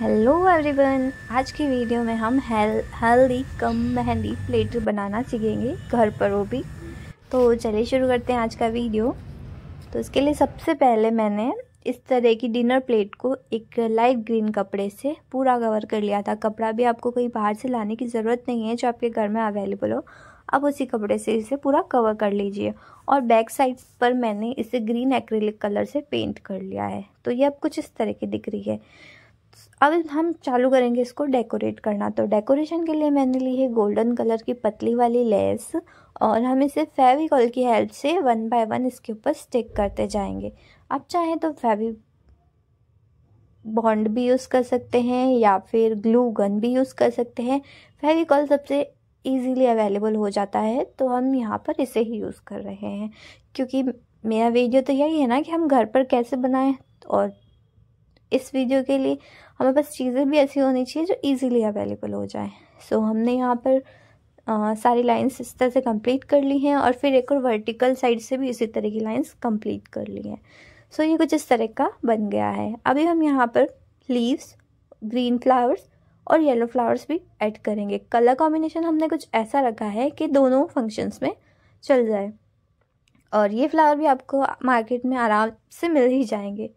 hello everyone आज की video में हम हेल हेल्दी कम मेहंदी प्लेटर बनाना सीखेंगे घर पर वो भी तो चलिए शुरू करते हैं आज का वीडियो तो इसके लिए सबसे पहले मैंने इस तरह की डिनर प्लेट को एक लाइट ग्रीन कपड़े से पूरा कवर कर लिया था कपड़ा भी आपको कहीं बाहर से लाने की ज़रूरत नहीं है जो आपके घर में अवेलेबल हो आप उसी कपड़े से इसे पूरा कवर कर लीजिए और बैक साइड पर मैंने इसे ग्रीन एक्रेलिक कलर से पेंट कर लिया है तो ये अब कुछ इस तरह की दिख रही है अब हम चालू करेंगे इसको डेकोरेट करना तो डेकोरेशन के लिए मैंने ली है गोल्डन कलर की पतली वाली लेस और हम इसे फेविकॉल की हेल्प से वन बाय वन इसके ऊपर स्टिक करते जाएंगे आप चाहें तो फेवी बॉन्ड भी यूज़ कर सकते हैं या फिर ग्लू गन भी यूज़ कर सकते हैं फेविकॉल सबसे ईजीली अवेलेबल हो जाता है तो हम यहाँ पर इसे ही यूज़ कर रहे हैं क्योंकि मेरा वीडियो तो यही है ना कि हम घर पर कैसे बनाएं और इस वीडियो के लिए हमारे पास चीज़ें भी ऐसी होनी चाहिए जो इजीली अवेलेबल हो जाए सो so, हमने यहाँ पर आ, सारी लाइंस इस तरह से कंप्लीट कर ली हैं और फिर एक और वर्टिकल साइड से भी इसी तरह की लाइंस कंप्लीट कर ली हैं सो so, ये कुछ इस तरह का बन गया है अभी हम यहाँ पर लीव्स ग्रीन फ्लावर्स और येलो फ्लावर्स भी ऐड करेंगे कलर कॉम्बिनेशन हमने कुछ ऐसा रखा है कि दोनों फंक्शंस में चल जाए और ये फ्लावर भी आपको मार्केट में आराम से मिल ही जाएंगे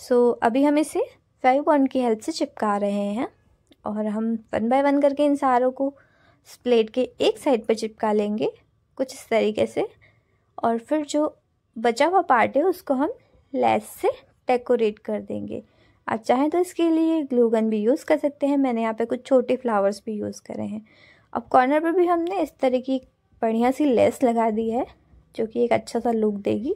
सो so, अभी हम इसे फाइव पॉइंट की हेल्प से चिपका रहे हैं और हम वन बाय वन करके इन सारों को प्लेट के एक साइड पर चिपका लेंगे कुछ इस तरीके से और फिर जो बचा हुआ पार्ट है उसको हम लेस से डेकोरेट कर देंगे आप चाहें तो इसके लिए ग्लूगन भी यूज़ कर सकते हैं मैंने यहाँ पे कुछ छोटे फ्लावर्स भी यूज़ करे हैं अब कॉर्नर पर भी हमने इस तरह की बढ़िया सी लेस लगा दी है जो कि एक अच्छा सा लुक देगी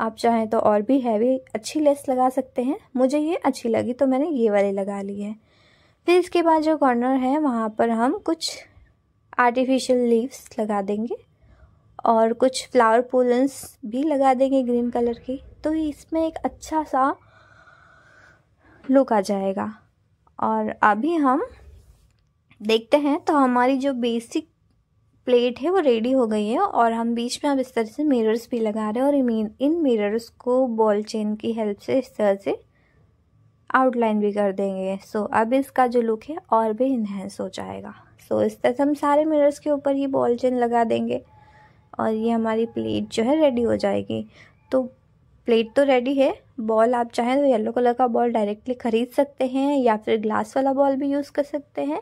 आप चाहें तो और भी हैवी अच्छी लेस लगा सकते हैं मुझे ये अच्छी लगी तो मैंने ये वाली लगा ली है फिर इसके बाद जो कॉर्नर है वहाँ पर हम कुछ आर्टिफिशियल लीव्स लगा देंगे और कुछ फ्लावर पोलन्स भी लगा देंगे ग्रीन कलर की तो इसमें एक अच्छा सा लुक आ जाएगा और अभी हम देखते हैं तो हमारी जो बेसिक प्लेट है वो रेडी हो गई है और हम बीच में अब इस तरह से मिरर्स भी लगा रहे हैं और इन मिरर्स को बॉल चेन की हेल्प से इस तरह से आउटलाइन भी कर देंगे सो so, अब इसका जो लुक है और भी इन्हेंस हो जाएगा सो so, इस तरह से हम सारे मिरर्स के ऊपर ये बॉल चेन लगा देंगे और ये हमारी प्लेट जो है रेडी हो जाएगी तो प्लेट तो रेडी है बॉल आप चाहें तो येलो कलर का बॉल डायरेक्टली ख़रीद सकते हैं या फिर ग्लास वाला बॉल भी यूज़ कर सकते हैं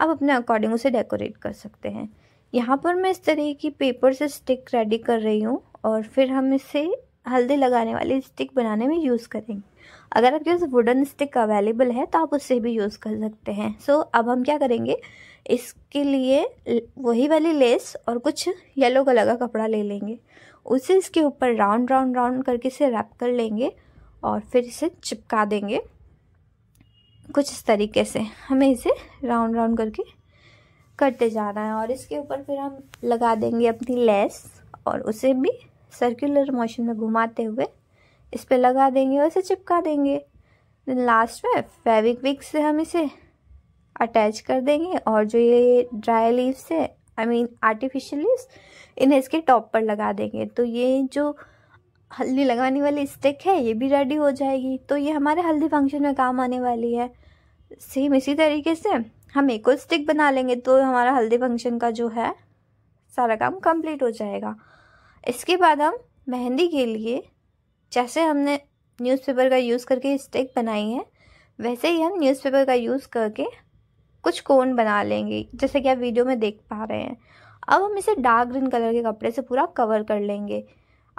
आप अपने अकॉर्डिंग उसे डेकोरेट कर सकते हैं यहाँ पर मैं इस तरह की पेपर से स्टिक रेडी कर रही हूँ और फिर हम इसे हल्दी लगाने वाली स्टिक बनाने में यूज़ करेंगे अगर आपके पास वुडन स्टिक अवेलेबल है तो आप उससे भी यूज़ कर सकते हैं सो so, अब हम क्या करेंगे इसके लिए वही वाली लेस और कुछ येलो कलर का कपड़ा ले लेंगे उसे इसके ऊपर राउंड राउंड राउंड करके इसे रैप कर लेंगे और फिर इसे चिपका देंगे कुछ इस तरीके से हमें इसे राउंड राउंड करके करते जाना है और इसके ऊपर फिर हम लगा देंगे अपनी लेस और उसे भी सर्कुलर मोशन में घुमाते हुए इस पर लगा देंगे और इसे चिपका देंगे दिन लास्ट में फेविक विक से हम इसे अटैच कर देंगे और जो ये ड्राई लीव्स है आई मीन आर्टिफिशियल लीव्स इन्हें इसके टॉप पर लगा देंगे तो ये जो हल्दी लगाने वाली स्टिक है ये भी रेडी हो जाएगी तो ये हमारे हल्दी फंक्शन में काम आने वाली है सेम इसी तरीके से हम एक और स्टिक बना लेंगे तो हमारा हल्दी फंक्शन का जो है सारा काम कंप्लीट हो जाएगा इसके बाद हम मेहंदी के लिए जैसे हमने न्यूज़पेपर का यूज़ करके स्टिक बनाई है वैसे ही हम न्यूज़पेपर का यूज़ करके कुछ कोन बना लेंगे जैसे कि आप वीडियो में देख पा रहे हैं अब हम इसे डार्क ग्रीन कलर के कपड़े से पूरा कवर कर लेंगे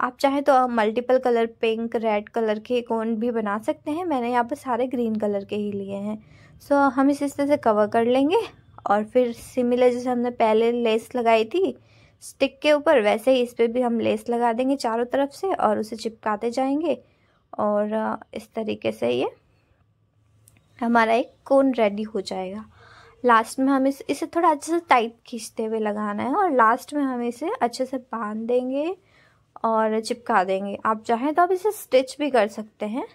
आप चाहें तो multiple colour pink red colour के कोन भी बना सकते हैं मैंने यहाँ पर सारे ग्रीन कलर के ही लिए हैं सो so, हम इस तरह से कवर कर लेंगे और फिर सिमिलर जैसे हमने पहले लेस लगाई थी स्टिक के ऊपर वैसे ही इस पर भी हम लेस लगा देंगे चारों तरफ से और उसे चिपकाते जाएंगे और इस तरीके से ये हमारा एक कोन रेडी हो जाएगा लास्ट में हम इस इसे थोड़ा अच्छे से टाइट खींचते हुए लगाना है और लास्ट में हम इसे अच्छे से बांध देंगे और चिपका देंगे आप चाहें तो आप इसे स्टिच भी कर सकते हैं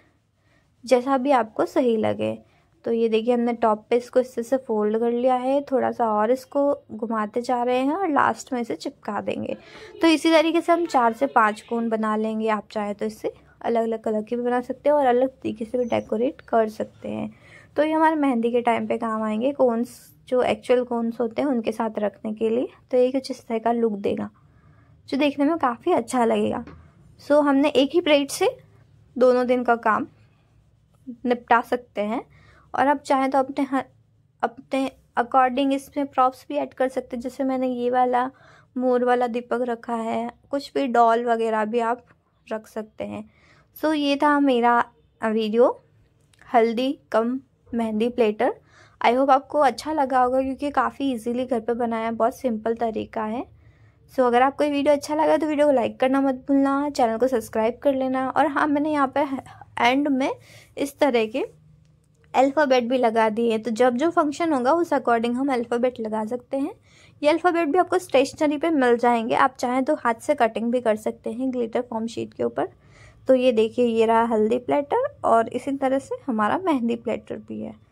जैसा भी आपको सही लगे तो ये देखिए हमने टॉप पे इसको इस तरह से फोल्ड कर लिया है थोड़ा सा और इसको घुमाते जा रहे हैं और लास्ट में इसे चिपका देंगे तो इसी तरीके से हम चार से पाँच कोन बना लेंगे आप चाहे तो इससे अलग अलग कलर की भी बना सकते हैं और अलग तरीके से भी डेकोरेट कर सकते हैं तो ये हमारे मेहंदी के टाइम पे काम आएंगे कोन्स जो एक्चुअल कोन्स होते हैं उनके साथ रखने के लिए तो ये कुछ इस तरह का लुक देगा जो देखने में काफ़ी अच्छा लगेगा सो so, हमने एक ही प्लेट से दोनों दिन का काम निपटा सकते हैं और आप चाहें तो अपने अपने अकॉर्डिंग इसमें प्रॉप्स भी ऐड कर सकते हैं जैसे मैंने ये वाला मोर वाला दीपक रखा है कुछ भी डॉल वगैरह भी आप रख सकते हैं सो so, ये था मेरा video haldi cum mehndi platter I hope आपको अच्छा लगा होगा क्योंकि काफ़ी इजीली घर पे बनाया बहुत सिंपल तरीका है सो so, अगर आपको ये वीडियो अच्छा लगा तो वीडियो को लाइक करना मत भूलना चैनल को सब्सक्राइब कर लेना और हाँ मैंने यहाँ पर एंड में इस तरह के अल्फ़ाबेट भी लगा दिए हैं तो जब जो फंक्शन होगा उस अकॉर्डिंग हम अल्फ़ाबेट लगा सकते हैं ये अल्फ़ाबेट भी आपको स्टेशनरी पे मिल जाएंगे आप चाहें तो हाथ से कटिंग भी कर सकते हैं ग्लिटर फॉर्म शीट के ऊपर तो ये देखिए ये रहा हल्दी प्लेटर और इसी तरह से हमारा मेहंदी प्लेटर भी है